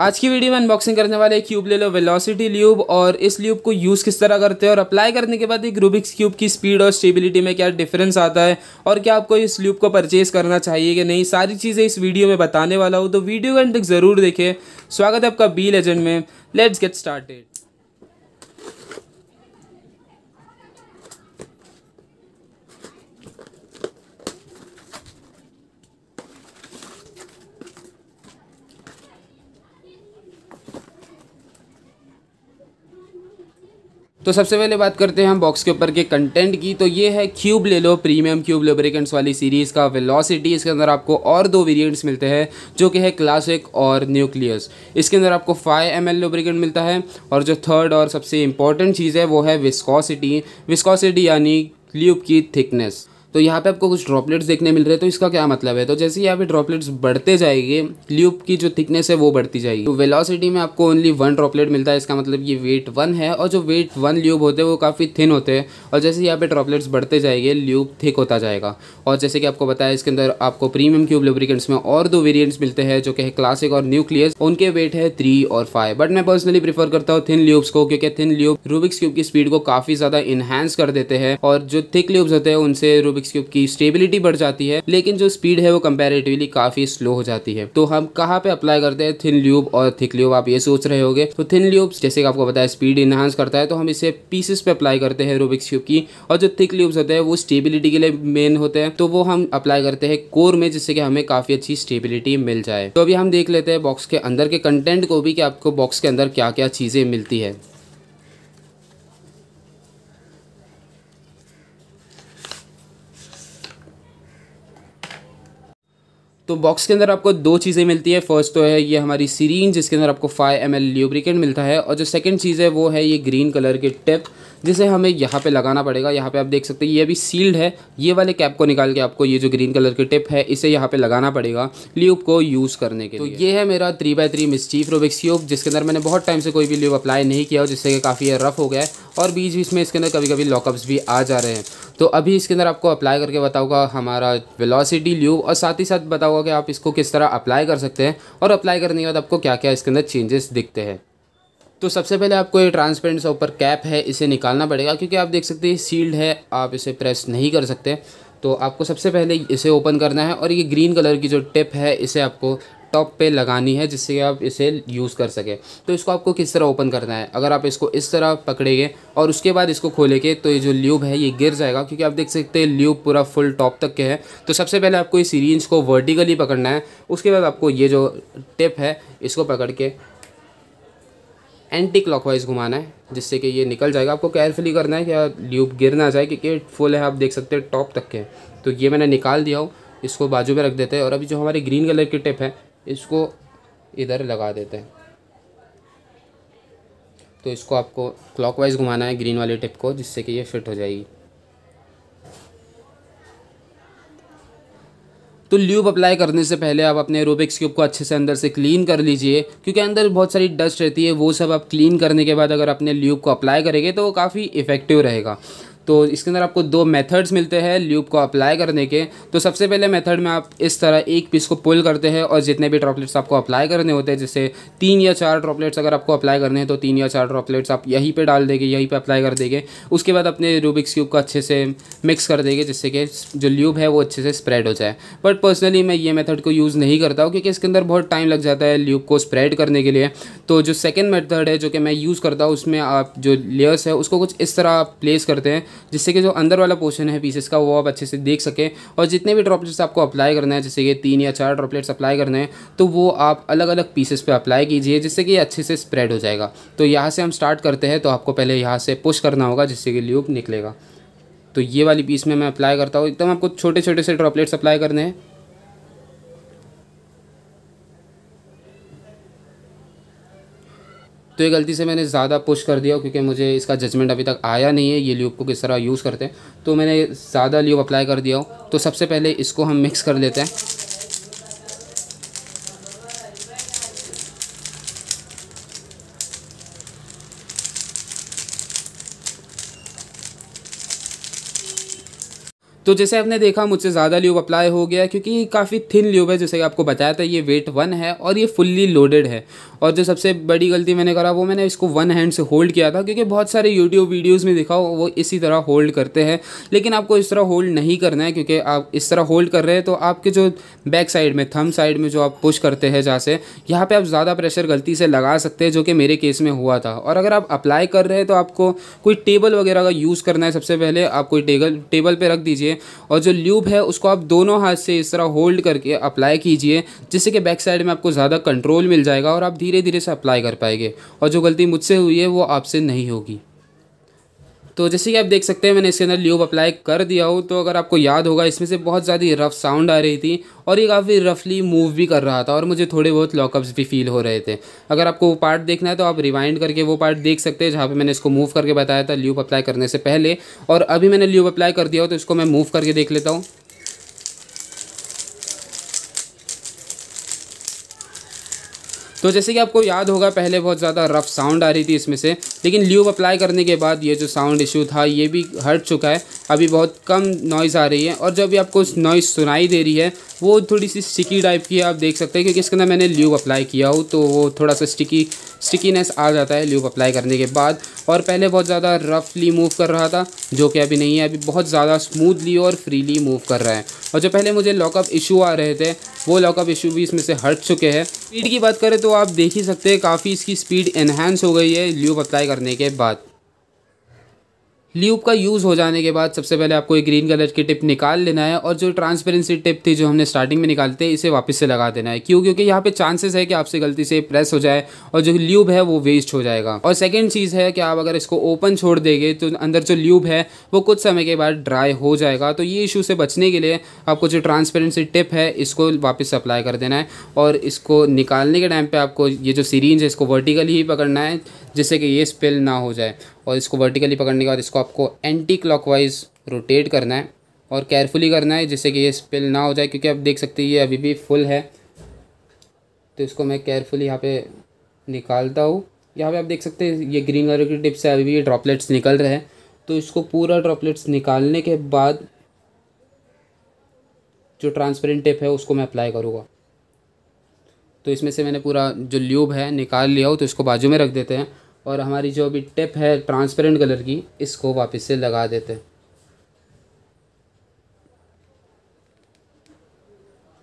आज की वीडियो में अनबॉक्सिंग करने वाले क्यूब ले लो वेलोसिटी ल्यूब और इस ल्यूब को यूज़ किस तरह करते हैं और अप्लाई करने के बाद एक रूबिक्स क्यूब की स्पीड और स्टेबिलिटी में क्या डिफरेंस आता है और क्या आपको इस ल्यूब को परचेज करना चाहिए कि नहीं सारी चीज़ें इस वीडियो में बताने वाला हूँ तो वीडियो को अंत तक ज़रूर देखें स्वागत है आपका बी लेजेंड में लेट्स गेट स्टार्टेड तो सबसे पहले बात करते हैं हम बॉक्स के ऊपर के कंटेंट की तो ये है क्यूब ले लो प्रीमियम क्यूब लुब्रिकेंट्स वाली सीरीज़ का वेलोसिटी इसके अंदर आपको और दो वेरिएंट्स मिलते हैं जो कि है क्लासिक और न्यूक्लियस इसके अंदर आपको 5 एम एल लुब्रिकेंट मिलता है और जो थर्ड और सबसे इंपॉर्टेंट चीज़ है वो है विस्कॉसिटी विस्कॉसिटी यानी क्ल्यूब की थिकनेस तो यहाँ पे आपको कुछ ड्रॉपलेट्स देखने मिल रहे हैं तो इसका क्या मतलब है तो जैसे यहाँ पे ड्रॉपलेट्स बढ़ते जाएंगे ल्यूब की जो थिकनेस है वो बढ़ती जाएगी तो वेलोसिटी में आपको ओनली वन ड्रॉपलेट मिलता है इसका मतलब ये वेट वन है और जो वेट वन ल्यूब होते हैं वो काफ़ी थिन होते हैं और जैसे यहाँ पे ड्रॉपलेट्स बढ़ते जाएंगे ल्यूब थिक होता जाएगा और जैसे कि आपको बताया इसके अंदर आपको प्रीमियम क्यूब लुब्रिकेंट्स में और दो वेरियंट्स मिलते हैं जो कि क्लासिक और न्यूक्लियस उनके वेट है थ्री और फाइव बट मैं पर्सनली प्रीफर करता हूँ थिन ल्यूब्स को क्योंकि थिन ल्यूब रूबिक्स क्यूब की स्पीड को काफ़ी ज़्यादा इन्हांस कर देते हैं और जो थिक ल्यूब्स होते हैं उनसे रूबिक रुबिक्स क्यूब की स्टेबिलिटी बढ़ जाती है लेकिन जो स्पीड है वो कंपेरेटिवली काफी स्लो हो जाती है तो हम कहाँ पे अप्लाई करते हैं थिन ल्यूब और थिक ल्यूब आप ये सोच रहे हो तो थिन ल्यूब जैसे कि आपको बताया स्पीड इनहांस करता है तो हम इसे पीसेस पे अप्लाई करते हैं रूबिक्स क्यूब की और जो थिक ल्यूब्स होते हैं वो स्टेबिलिटी के लिए मेन होते हैं तो वो हम अप्लाई करते हैं कोर में जिससे कि हमें काफ़ी अच्छी स्टेबिलिटी मिल जाए तो अभी हम देख लेते हैं बॉक्स के अंदर के कंटेंट को भी कि आपको बॉक्स के अंदर क्या क्या चीज़ें मिलती है तो बॉक्स के अंदर आपको दो चीज़ें मिलती है फर्स्ट तो है ये हमारी सीरीन जिसके अंदर आपको 5 एम एल मिलता है और जो सेकंड चीज़ है वो है ये ग्रीन कलर के टिप जिसे हमें यहाँ पे लगाना पड़ेगा यहाँ पे आप देख सकते हैं ये अभी सील्ड है ये वाले कैप को निकाल के आपको ये जो ग्रीन कलर की टिप है इसे यहाँ पे लगाना पड़ेगा ल्यूब को यूज़ करने के तो लिए। ये है मेरा थ्री बाय थ्री मिस्टीफ रोबिक्स क्यूब जिसके अंदर मैंने बहुत टाइम से कोई भी ल्यूब अप्लाई नहीं किया जिससे कि काफ़ी रफ हो गया है और बीच बीच में इसके अंदर कभी कभी लॉकअप्स भी आ जा रहे हैं तो अभी इसके अंदर आपको अप्लाई करके बताऊँगा हमारा वेलोसिटी ल्यूब और साथ ही साथ बताऊँगा कि आप इसको किस तरह अप्लाई कर सकते हैं और अप्लाई करने के बाद आपको क्या क्या इसके अंदर चेंजेस दिखते हैं तो सबसे पहले आपको ये ट्रांसपेरेंट सा ऊपर कैप है इसे निकालना पड़ेगा क्योंकि आप देख सकते हैं सील्ड है आप इसे प्रेस नहीं कर सकते तो आपको सबसे पहले इसे ओपन करना है और ये ग्रीन कलर की जो टिप है इसे आपको लैपटॉप पे लगानी है जिससे आप इसे यूज़ कर सकें तो इसको आपको किस तरह ओपन करना है अगर आप इसको इस तरह पकड़ेंगे और उसके बाद इसको खोलेंगे तो ये जो ल्यूब है ये गिर जाएगा क्योंकि आप देख सकते हैं ल्यूब पूरा फुल टॉप तक के है तो सबसे पहले आपको इस सीरीज को वर्टिकली पकड़ना है उसके बाद आपको ये जो टिप है इसको पकड़ के एंटी क्लॉकवाइज घुमाना है जिससे कि ये निकल जाएगा आपको केयरफुली करना है कि ल्यूब गिर ना जाए क्योंकि फुल है आप देख सकते हैं टॉप तक के तो ये मैंने निकाल दिया हूँ इसको बाजू में रख देते हैं और अभी जो हमारी ग्रीन कलर की टिप है इसको इधर लगा देते हैं तो इसको आपको क्लॉकवाइज घुमाना है ग्रीन वाले टिप को जिससे कि ये फिट हो जाएगी तो ल्यूब अप्लाई करने से पहले आप अपने रोबिक्स क्यूब को अच्छे से अंदर से क्लीन कर लीजिए क्योंकि अंदर बहुत सारी डस्ट रहती है वो सब आप क्लीन करने के बाद अगर अपने ल्यूब को अप्लाई करेंगे तो वो काफ़ी इफेक्टिव रहेगा तो इसके अंदर आपको दो मेथड्स मिलते हैं ल्यूब को अप्लाई करने के तो सबसे पहले मेथड में आप इस तरह एक पीस को पुल करते हैं और जितने भी ड्रॉपलेट्स आपको अप्लाई करने होते हैं जैसे तीन या चार ड्रॉपलेट्स अगर आपको अप्लाई करने हैं तो तीन या चार ड्रॉपलेट्स आप यहीं पर डाल देंगे यहीं पर अप्लाई कर देंगे उसके बाद अपने रूबिक्स क्यूब को अच्छे से मिक्स कर देंगे जिससे कि जो ल्यूब है वो अच्छे से स्प्रेड हो जाए बट पर्सनली मैं ये मेथड को यूज़ नहीं करता हूँ क्योंकि इसके अंदर बहुत टाइम लग जाता है ल्यूब को स्प्रेड करने के लिए तो जो सेकेंड मेथड है जो कि मैं यूज़ करता हूँ उसमें आप जो लेयर्स है उसको कुछ इस तरह आप प्लेस करते हैं जिससे कि जो अंदर वाला पोर्शन है पीसेस का वो आप अच्छे से देख सकें और जितने भी ड्रॉपलेट्स आपको अप्लाई करना है जैसे कि तीन या चार ड्रॉपलेट्स अप्लाई करने हैं तो वो आप अलग अलग पीसेस पर अप्लाई कीजिए जिससे कि अच्छे से स्प्रेड हो जाएगा तो यहाँ से हम स्टार्ट करते हैं तो आपको पहले यहाँ से पुश करना होगा जिससे कि ल्यूब निकलेगा तो ये वाली पीस में मैं अप्लाई करता हूँ एकदम आपको छोटे छोटे से ड्रॉपलेट्स अप्लाई करने हैं तो ये गलती से मैंने ज़्यादा पुश कर दिया क्योंकि मुझे इसका जजमेंट अभी तक आया नहीं है ये ल्यूब को किस तरह यूज़ करते हैं तो मैंने ज़्यादा ल्यूब अप्लाई कर दिया हो तो सबसे पहले इसको हम मिक्स कर लेते हैं तो जैसे आपने देखा मुझसे ज़्यादा ल्यूब अप्लाई हो गया क्योंकि काफ़ी थिन ल्यूब है जैसे कि आपको बताया था ये वेट वन है और ये फुल्ली लोडेड है और जो सबसे बड़ी गलती मैंने करा वो मैंने इसको वन हैंड से होल्ड किया था क्योंकि बहुत सारे यूट्यूब वीडियोज़ में दिखाओ वो इसी तरह होल्ड करते हैं लेकिन आपको इस तरह होल्ड नहीं करना है क्योंकि आप इस तरह होल्ड कर रहे हैं तो आपके जो बैक साइड में थम साइड में जो आप पुश करते हैं जहाँ से यहाँ पर आप ज़्यादा प्रेशर गलती से लगा सकते हैं जो कि मेरे केस में हुआ था और अगर आप अप्लाई कर रहे हैं तो आपको कोई टेबल वगैरह का यूज़ करना है सबसे पहले आप कोई टेबल टेबल पर रख दीजिए और जो ल्यूब है उसको आप दोनों हाथ से इस तरह होल्ड करके अप्लाई कीजिए जिससे कि बैक साइड में आपको ज़्यादा कंट्रोल मिल जाएगा और आप धीरे धीरे धीरे से अप्लाई कर पाएंगे और जो गलती मुझसे हुई है वो आपसे नहीं होगी तो जैसे कि आप देख सकते हैं मैंने इसके अंदर ल्यूब अप्लाई कर दिया हो तो अगर आपको याद होगा इसमें से बहुत ज़्यादा रफ़ साउंड आ रही थी और ये काफ़ी रफली मूव भी कर रहा था और मुझे थोड़े बहुत लॉकअप्स भी फील हो रहे थे अगर आपको वो पार्ट देखना है तो आप रिवाइंड करके वो पार्ट देख सकते हैं जहाँ पर मैंने इसको मूव करके बताया था ल्यूब अप्लाई करने से पहले और अभी मैंने ल्यूब अप्लाई कर दिया हो तो इसको मैं मूव करके देख लेता हूँ तो जैसे कि आपको याद होगा पहले बहुत ज़्यादा रफ साउंड आ रही थी इसमें से लेकिन ल्यूब अप्लाई करने के बाद ये जो साउंड इशू था ये भी हट चुका है अभी बहुत कम नॉइज़ आ रही है और जब भी आपको नॉइज़ सुनाई दे रही है वो थोड़ी सी स्टिकी टाइप की आप देख सकते हैं क्योंकि इसके अंदर मैंने ल्यूब अप्लाई किया हो तो वो थोड़ा सा स्टिकी स्टिकीनेस आ जाता है ल्यूब अप्लाई करने के बाद और पहले बहुत ज़्यादा रफली मूव कर रहा था जो कि अभी नहीं है अभी बहुत ज़्यादा स्मूथली और फ्रीली मूव कर रहा है और जो पहले मुझे लॉकअप इशू आ रहे थे वो लॉकअप इशू भी इसमें से हट चुके हैं स्पीड की बात करें तो आप देख ही सकते हैं काफ़ी इसकी स्पीड इन्हेंस हो गई है ल्यूब अप्लाई करने के बाद ल्यूब का यूज़ हो जाने के बाद सबसे पहले आपको एक ग्रीन कलर की टिप निकाल लेना है और जो ट्रांसपेरेंसी टिप थी जो हमने स्टार्टिंग में निकालते इसे वापस से लगा देना है क्यों क्योंकि यहाँ पे चांसेस है कि आपसे गलती से प्रेस हो जाए और जो ल्यूब है वो वेस्ट हो जाएगा और सेकेंड चीज़ है कि आप अगर इसको ओपन छोड़ देंगे तो अंदर जो ल्यूब है वो कुछ समय के बाद ड्राई हो जाएगा तो ये इशू से बचने के लिए आपको जो ट्रांसपेरेंसी टिप है इसको वापस अप्लाई कर देना है और इसको निकालने के टाइम पर आपको ये जो सीरीज है इसको वर्टिकली ही पकड़ना है जिससे कि ये स्पिल ना हो जाए और इसको वर्टिकली पकड़ने के बाद इसको आपको एंटी क्लॉकवाइज रोटेट करना है और केयरफुली करना है जिससे कि ये स्पिल ना हो जाए क्योंकि आप देख सकते हैं ये अभी भी फुल है तो इसको मैं केयरफुली यहाँ पे निकालता हूँ यहाँ पे आप देख सकते हैं ये ग्रीन कलर की टिप से अभी भी ये ड्रॉपलेट्स निकल रहे हैं तो इसको पूरा ड्रॉपलेट्स निकालने के बाद जो ट्रांसपेरेंट टिप है उसको मैं अप्लाई करूँगा तो इसमें से मैंने पूरा जो ल्यूब है निकाल लिया हो तो इसको बाजू में रख देते हैं और हमारी जो अभी टिप है ट्रांसपेरेंट कलर की इसको वापस से लगा देते हैं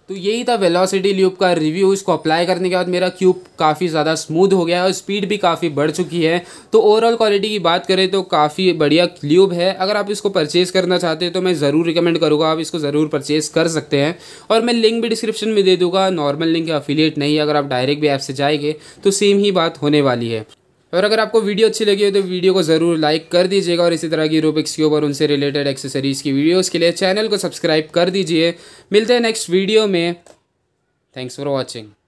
तो यही था वेलोसिटी ल्यूब का रिव्यू इसको अप्लाई करने के बाद मेरा क्यूब काफ़ी ज़्यादा स्मूथ हो गया है और स्पीड भी काफ़ी बढ़ चुकी है तो ओवरऑल क्वालिटी की बात करें तो काफ़ी बढ़िया ल्यूब है अगर आप इसको परचेज़ करना चाहते हैं तो मैं ज़रूर रिकमेंड करूँगा आप इसको ज़रूर परचेज़ कर सकते हैं और मैं लिंक भी डिस्क्रिप्शन में दे दूँगा नॉर्मल लिंक अफिलियट नहीं अगर आप डायरेक्ट भी ऐप से जाएंगे तो सेम ही बात होने वाली है और अगर आपको वीडियो अच्छी लगी हो तो वीडियो को ज़रूर लाइक कर दीजिएगा और इसी तरह की रोबिक्स के ऊपर उनसे रिलेटेड एक्सेसरीज़ की वीडियोज़ के लिए चैनल को सब्सक्राइब कर दीजिए मिलते हैं नेक्स्ट वीडियो में थैंक्स फॉर वॉचिंग